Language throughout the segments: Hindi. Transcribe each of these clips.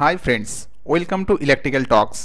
hi friends welcome to electrical talks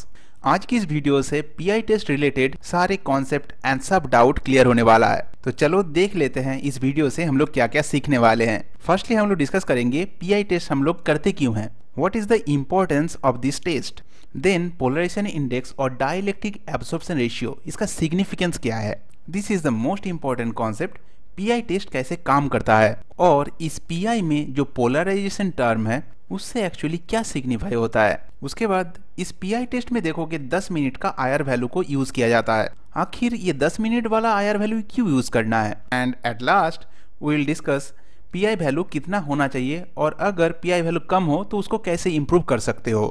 आज की इस वीडियो से पीआई टेस्ट रिलेटेड सारे कॉन्सेप्ट एंड सब डाउट क्लियर होने वाला है तो चलो देख लेते हैं इस वीडियो से हम लोग क्या क्या सीखने वाले हैं फर्स्टली हम लोग डिस्कस करेंगे पी टेस्ट हम लोग करते क्यों हैं what is the importance of this test then polarisation index और डायलेक्ट्रिक absorption रेशियो इसका सिग्निफिकेंस क्या है this is the most important concept P test कैसे काम करता है और इस पी में जो पोलराइजेशन टर्म है उससे एक्चुअली क्या सिग्निफाई होता है उसके बाद इस पीआई टेस्ट में देखोगे 10 मिनट का आयर वैल्यू को यूज किया जाता है आखिर ये 10 मिनट वाला आयर वैल्यू क्यों यूज करना है and at last will discuss PI value कितना होना चाहिए और अगर पीआई वैल्यू कम हो तो उसको कैसे इम्प्रूव कर सकते हो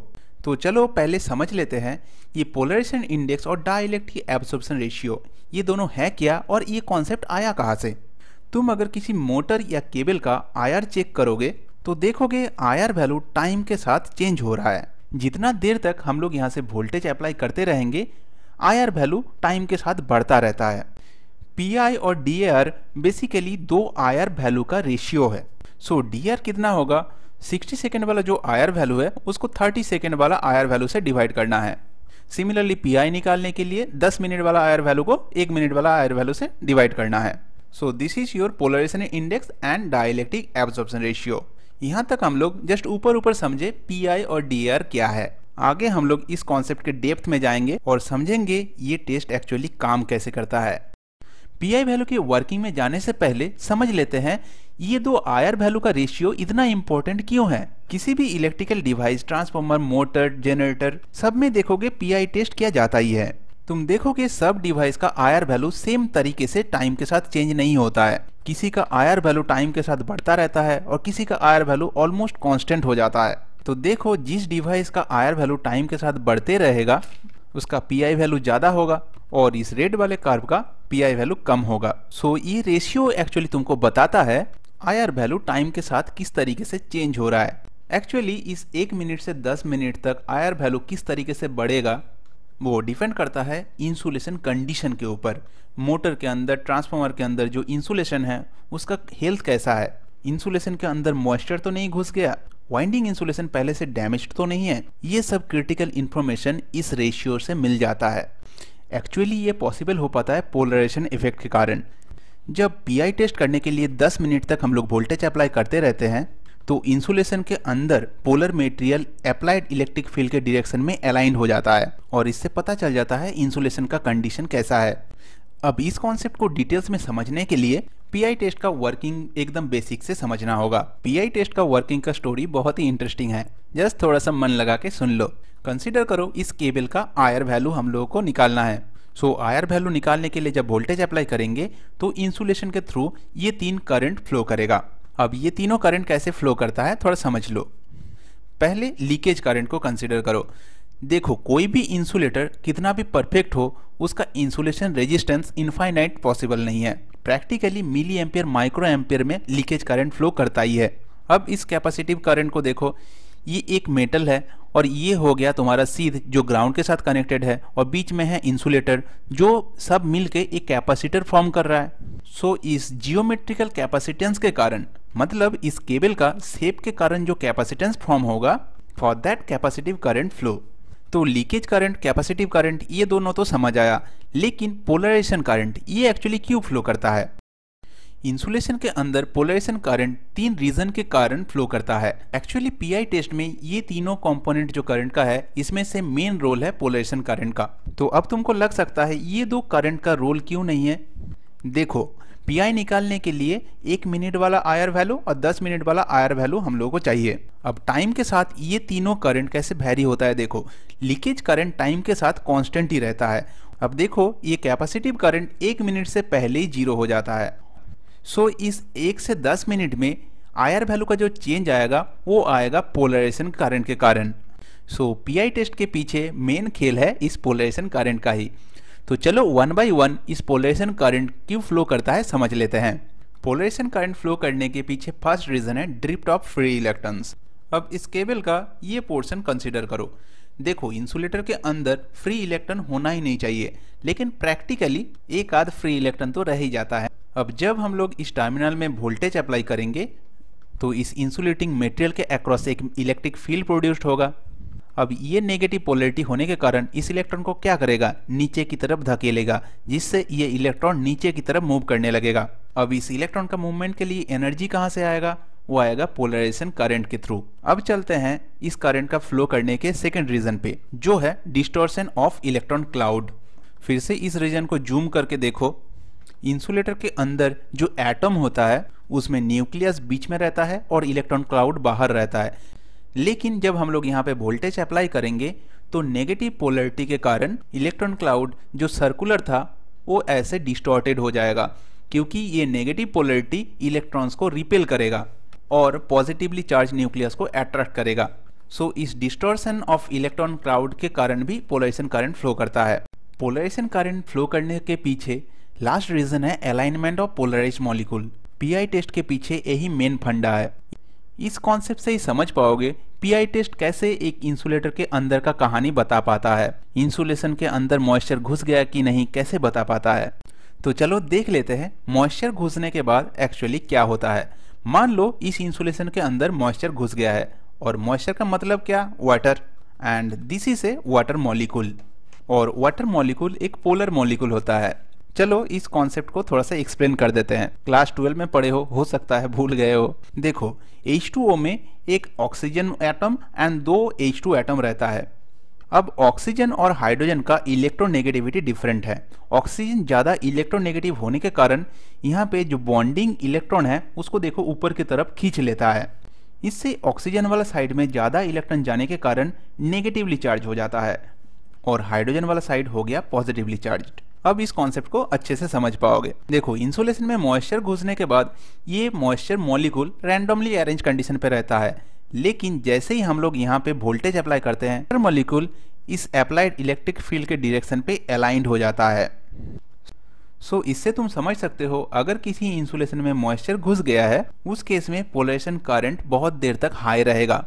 तो चलो पहले समझ लेते हैं ये पोलराइजेशन इंडेक्स और डाइलेक्ट्रिक एब्सॉर्प्शन रेशियो ये दोनों है क्या और ये कॉन्सेप्ट आया कहाँ से तुम अगर किसी मोटर या केबल का आयर चेक करोगे तो देखोगे आयर वैल्यू टाइम के साथ चेंज हो रहा है जितना देर तक हम लोग यहाँ से वोल्टेज अप्लाई करते रहेंगे आयर वैल्यू टाइम के साथ बढ़ता रहता है पी आई और डी आर बेसिकली दो आयर वैल्यू का रेशियो है सो डी आर कितना होगा 60 सेकेंड वाला जो आयर वैल्यू है उसको 30 सेकेंड वाला आयर वैल्यू से डिवाइड करना है सिमिलरली पी आई निकालने के लिए 10 मिनट वाला आयर वैल्यू को 1 मिनट वाला आयर वैल्यू से डिवाइड करना है so this is your polarisation index and dielectric absorption ratio यहाँ तक हम लोग जस्ट ऊपर ऊपर समझे पी आई और डी आर क्या है आगे हम लोग इस कॉन्सेप्ट के डेप्थ में जाएंगे और समझेंगे ये टेस्ट एक्चुअली काम कैसे करता है पी आई वैल्यू के वर्किंग में जाने से पहले समझ लेते हैं ये दो आयर वैल्यू का रेशियो इतना इम्पोर्टेंट क्यों है किसी भी electrical device transformer motor generator सब में देखोगे पी आई टेस्ट किया जाता ही है तुम देखोगे सब डिवाइस का आयर वैल्यू सेम तरीके से टाइम के साथ चेंज नहीं होता है किसी का आयर वैल्यू टाइम के साथ बढ़ता रहता है और किसी का आयर वैल्यू ऑलमोस्ट कांस्टेंट हो जाता है तो देखो जिस डिवाइस का आयर वैल्यू टाइम के साथ बढ़ते रहेगा उसका पी आई वैल्यू ज़्यादा होगा और इस रेड वाले कार्ब का पी आई वैल्यू कम होगा सो ये रेशियो एक्चुअली तुमको बताता है आयर वैल्यू टाइम के साथ किस तरीके से चेंज हो रहा है एक्चुअली इस एक मिनट से दस मिनट तक आयर वैल्यू किस तरीके से बढ़ेगा वो डिपेंड करता है इंसुलेशन कंडीशन के ऊपर मोटर के अंदर ट्रांसफार्मर के अंदर जो इंसुलेशन है उसका हेल्थ कैसा है इंसुलेशन के अंदर मॉइस्चर तो नहीं घुस गया वाइंडिंग इंसुलेशन पहले से डैमेज तो नहीं है ये सब क्रिटिकल इन्फॉर्मेशन इस रेशियो से मिल जाता है एक्चुअली ये पॉसिबल हो पाता है पोलराइजेशन इफेक्ट के कारण जब पी टेस्ट करने के लिए 10 मिनट तक हम लोग वोल्टेज अप्लाई करते रहते हैं तो इंसुलेशन के अंदर polar material applied electric field के डिरेक्शन में अलाइन हो जाता है और इससे पता चल जाता है इंसुलेशन का कंडीशन कैसा है अब इस कॉन्सेप्ट को डिटेल्स में समझने के लिए पीआई टेस्ट का वर्किंग एकदम बेसिक से समझना होगा पीआई टेस्ट का वर्किंग का स्टोरी बहुत ही इंटरेस्टिंग है जस्ट थोड़ा सा मन लगा के सुन लो कंसिडर करो इस केबल का आयर वैल्यू हम लोगों को निकालना है सो आयर वैल्यू निकालने के लिए जब वोल्टेज अप्लाई करेंगे तो इंसुलेशन के थ्रू ये तीन करंट फ्लो करेगा अब ये तीनों करंट कैसे फ्लो करता है थोड़ा समझ लो पहले लीकेज करंट को कंसिडर करो देखो कोई भी इंसुलेटर कितना भी परफेक्ट हो उसका इंसुलेशन रेजिस्टेंस इन्फाइनाइट पॉसिबल नहीं है practically milli ampere micro ampere में लीकेज करंट फ्लो करता ही है अब इस कैपेसिटिव करंट को देखो ये एक मेटल है और ये हो गया तुम्हारा सीध जो ग्राउंड के साथ कनेक्टेड है और बीच में है इंसुलेटर जो सब मिलके एक कैपेसिटर फॉर्म कर रहा है सो so, इस जियोमेट्रिकल कैपेसिटेंस के कारण मतलब इस केबल का सेप के कारण जो कैपेसिटेंस फॉर्म होगा for that capacitive current flow तो लीकेज करंट कैपेसिटिव करंट ये दोनों तो समझ आया लेकिन पोलराइजेशन करंट ये एक्चुअली क्यों फ्लो करता है इंसुलेशन के अंदर पोलराइजेशन करंट तीन रीजन के कारण फ्लो करता है एक्चुअली पीआई टेस्ट में ये तीनों कंपोनेंट जो करंट का है इसमें से मेन रोल है पोलराइजेशन करंट का तो अब तुमको लग सकता है ये दो करंट का रोल क्यों नहीं है देखो पीआई निकालने के लिए एक मिनट वाला आयर वैल्यू और दस मिनट वाला आयर वैल्यू हम लोगों को चाहिए अब टाइम के साथ ये तीनों करंट कैसे भैरी होता है देखो लीकेज करंट टाइम के साथ कांस्टेंट ही रहता है अब देखो ये कैपेसिटिव करंट एक मिनट से पहले ही जीरो हो जाता है सो so, इस एक से दस मिनट में आयर वैल्यू का जो चेंज आएगा वो आएगा पोलराइजेशन करंट के कारण सो so, पीआई टेस्ट के पीछे मेन खेल है इस पोलराइजेशन करंट का ही तो चलो वन बाई वन इस पोलराइजेशन करंट क्यों फ्लो करता है समझ लेते हैं पोलराइजेशन करंट फ्लो करने के पीछे फर्स्ट रीजन है ड्रिप्ट ऑफ फ्री इलेक्ट्रॉन्स अब इस केबल का ये पोर्शन कंसिडर करो देखो इंसुलेटर के अंदर फ्री इलेक्ट्रॉन होना ही नहीं चाहिए लेकिन प्रैक्टिकली एक आध फ्री इलेक्ट्रॉन तो रह ही जाता है अब जब हम लोग इस टर्मिनल में वोल्टेज अप्लाई करेंगे तो इस इंसुलेटिंग मटेरियल के अक्रॉस एक इलेक्ट्रिक फील्ड प्रोड्यूस्ड होगा अब ये नेगेटिव पोलरिटी होने के कारण इस इलेक्ट्रॉन को क्या करेगा नीचे की तरफ धकेलेगा जिससे ये इलेक्ट्रॉन नीचे की तरफ मूव करने लगेगा अब इस इलेक्ट्रॉन का मूवमेंट के लिए एनर्जी कहाँ से आएगा वो आएगा पोलराइजेशन करंट के थ्रू अब चलते हैं इस करंट का फ्लो करने के सेकेंड रीजन पे जो है डिस्टोर्शन ऑफ इलेक्ट्रॉन क्लाउड फिर से इस रीजन को जूम करके देखो इंसुलेटर के अंदर जो एटम होता है उसमें न्यूक्लियस बीच में रहता है और इलेक्ट्रॉन क्लाउड बाहर रहता है लेकिन जब हम लोग यहाँ पे वोल्टेज अप्लाई करेंगे तो नेगेटिव पोलरिटी के कारण इलेक्ट्रॉन क्लाउड जो सर्कुलर था वो ऐसे डिस्टॉर्टेड हो जाएगा क्योंकि ये नेगेटिव पोलरिटी इलेक्ट्रॉन्स को रिपेल करेगा और पॉजिटिवली चार्ज न्यूक्लियस को अट्रैक्ट करेगा सो so, इस डिस्टॉर्शन ऑफ इलेक्ट्रॉन क्लाउड के कारण भी पोलराइजेशन करंट फ्लो करता है पोलराइजेशन करंट फ्लो करने के पीछे लास्ट रीजन है alignment of polarise molecule PI test के पीछे यही मेन फंडा है इस कॉन्सेप्ट से ही समझ पाओगे पीआई टेस्ट कैसे एक इंसुलेटर के अंदर का कहानी बता पाता है इंसुलेशन के अंदर मॉइस्चर घुस गया कि नहीं कैसे बता पाता है तो चलो देख लेते हैं मॉइस्चर घुसने के बाद एक्चुअली क्या होता है मान लो इस इंसुलेशन के अंदर मॉइस्चर घुस गया है और मॉइस्चर का मतलब क्या water and this is a water molecule और वाटर मॉलिक्यूल एक पोलर मॉलिक्यूल होता है चलो इस कॉन्सेप्ट को थोड़ा सा एक्सप्लेन कर देते हैं क्लास ट्वेल्व में पढ़े हो हो सकता है भूल गए हो देखो ओ में एक ऑक्सीजन एटम एंड दो टू एटम रहता है अब ऑक्सीजन और हाइड्रोजन का इलेक्ट्रोनेगेटिविटी डिफरेंट है ऑक्सीजन ज़्यादा इलेक्ट्रोनेगेटिव होने के कारण यहाँ पे जो बॉन्डिंग इलेक्ट्रॉन है उसको देखो ऊपर की तरफ खींच लेता है इससे ऑक्सीजन वाला साइड में ज़्यादा इलेक्ट्रॉन जाने के कारण नेगेटिवली चार्ज हो जाता है और हाइड्रोजन वाला साइड हो गया पॉजिटिवली चार्ज अब इस कॉन्सेप्ट को अच्छे से समझ पाओगे देखो इंसुलेशन में मॉइस्चर घुसने के बाद ये moisture molecule randomly arrange condition पर रहता है लेकिन जैसे ही हम लोग यहाँ पे वोल्टेज अप्लाई करते हैं हर मॉलिक्यूल इस अप्लाइड इलेक्ट्रिक फील्ड के डिरेक्शन पे अलाइंड हो जाता है सो so, इससे तुम समझ सकते हो अगर किसी इंसुलेशन में मॉइस्चर घुस गया है उस केस में पोलेशन करंट बहुत देर तक हाई रहेगा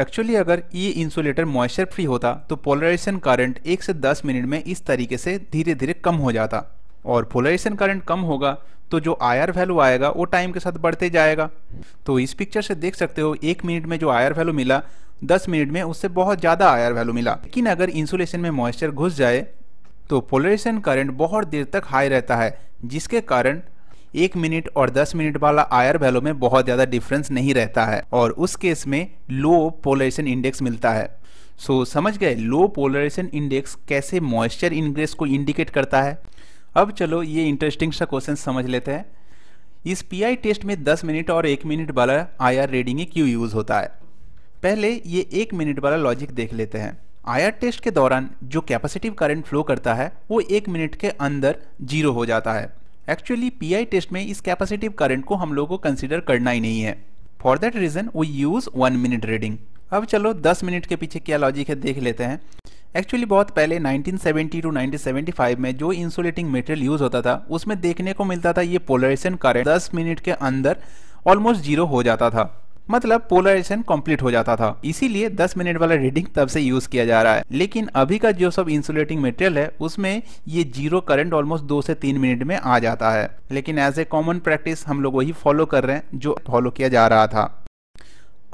एक्चुअली अगर ये इंसुलेटर मॉइस्चर फ्री होता तो पोलराइजेशन करंट एक से दस मिनट में इस तरीके से धीरे धीरे कम हो जाता और पोलराइजेशन करंट कम होगा तो जो आयर वैल्यू आएगा वो टाइम के साथ बढ़ते जाएगा तो इस पिक्चर से देख सकते हो एक मिनट में जो आयर वैल्यू मिला दस मिनट में उससे बहुत ज़्यादा आयर वैल्यू मिला लेकिन अगर इंसुलेशन में मॉइस्चर घुस जाए तो पोलराइजेशन करंट बहुत देर तक हाई रहता है जिसके कारण एक मिनट और दस मिनट वाला आयर वैल्यू में बहुत ज़्यादा डिफरेंस नहीं रहता है और उस केस में लो पोलेशन इंडेक्स मिलता है सो so, समझ गए लो पोलराइजेशन इंडेक्स कैसे मॉइस्चर इंग्रेस को इंडिकेट करता है अब चलो ये इंटरेस्टिंग सा क्वेश्चन समझ लेते हैं इस पीआई टेस्ट में 10 मिनट और एक मिनट वाला आयर रीडिंग क्यों यूज़ होता है पहले ये एक मिनट वाला लॉजिक देख लेते हैं आयर टेस्ट के दौरान जो कैपेसिटिव करंट फ्लो करता है वो एक मिनट के अंदर जीरो हो जाता है एक्चुअली आई टेस्ट में इस कैपेसिटिव करंट को हम लोगों को कंसिडर करना ही नहीं है for that reason we use one minute reading अब चलो दस मिनट के पीछे क्या लॉजिक है देख लेते हैं एक्चुअली बहुत पहले 1970 टू 1975 में जो इंसुलेटिंग मटेरियल यूज होता था उसमें देखने को मिलता था ये पोलराइजेशन करंट 10 मिनट के अंदर ऑलमोस्ट जीरो हो जाता था मतलब पोलराइजेशन कंप्लीट हो जाता था इसीलिए 10 मिनट वाला रीडिंग तब से यूज किया जा रहा है लेकिन अभी का जो सब इंसुलेटिंग मटेरियल है उसमें ये जीरो करंट ऑलमोस्ट दो से तीन मिनट में आ जाता है लेकिन एज ए कॉमन प्रैक्टिस हम लोग वही फॉलो कर रहे हैं जो फॉलो किया जा रहा था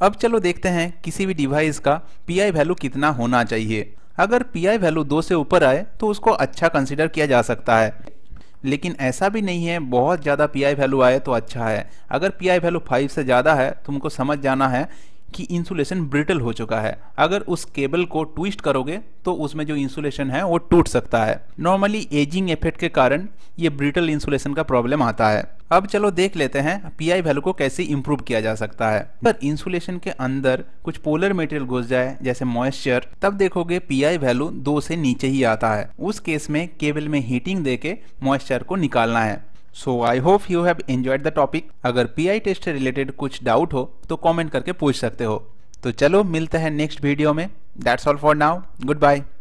अब चलो देखते हैं किसी भी डिवाइस का पी वैल्यू कितना होना चाहिए अगर पी वैल्यू दो से ऊपर आए तो उसको अच्छा कंसिडर किया जा सकता है लेकिन ऐसा भी नहीं है बहुत ज़्यादा पी आई वैल्यू आए तो अच्छा है अगर पी आई वैल्यू फाइव से ज़्यादा है तुमको तो समझ जाना है कि इंसुलेशन ब्रिटल हो चुका है अगर उस केबल को ट्विस्ट करोगे तो उसमें जो इंसुलेशन है वो टूट सकता है नॉर्मली एजिंग इफेक्ट के कारण ये ब्रिटल इंसुलेशन का प्रॉब्लम आता है अब चलो देख लेते हैं पी आई वैल्यू को कैसे इंप्रूव किया जा सकता है पर इंसुलेशन के अंदर कुछ पोलर मटेरियल घुस जाए जैसे मॉइस्चर तब देखोगे पी आई वैल्यू दो से नीचे ही आता है उस केस में केबल में हीटिंग देके मॉइस्चर को निकालना है so I hope you have enjoyed the topic अगर पीआई टेस्ट से रिलेटेड कुछ डाउट हो तो कमेंट करके पूछ सकते हो तो चलो मिलते हैं नेक्स्ट वीडियो में that's all for now good bye